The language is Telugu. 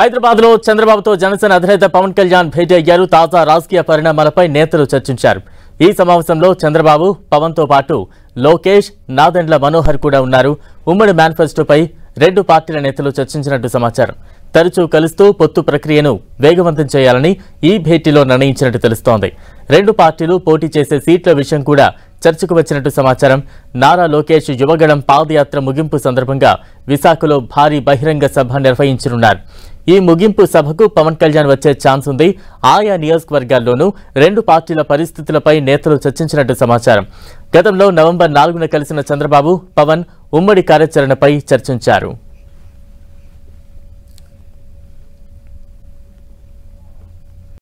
హైదరాబాద్ లో చంద్రబాబుతో జనసేన అధినేత పవన్ కళ్యాణ్ భేటీ అయ్యారు తాజా రాజకీయ పరిణామాలపై నేతలు చర్చించారు ఈ సమావేశంలో చంద్రబాబు పవన్ తో పాటు లోకేష్ నాదెండ్ల మనోహర్ కూడా ఉన్నారు ఉమ్మడి మేనిఫెస్టోపై రెండు పార్టీల నేతలు చర్చించినట్టు సమాచారం తరచూ కలుస్తూ పొత్తు ప్రక్రియను వేగవంతం చేయాలని ఈ భేటీలో నిర్ణయించినట్టు తెలుస్తోంది రెండు పార్టీలు పోటీ చేసే సీట్ల విషయం కూడా చర్చకు వచ్చినట్టు సమాచారం నారా లోకేష్ యువగళం పాదయాత్ర ముగింపు సందర్భంగా విశాఖలో భారీ బహిరంగ సభ నిర్వహించనున్నారు ఈ ముగింపు సభకు పవన్ కళ్యాణ్ వచ్చే ఛాన్స్ ఉంది ఆయా నియోజకవర్గాల్లోనూ రెండు పార్టీల పరిస్థితులపై నేతలు చర్చించినట్టు సమాచారం గతంలో నవంబర్ నాలుగున కలిసిన చంద్రబాబు పవన్ ఉమ్మడి కార్యాచరణపై చర్చించారు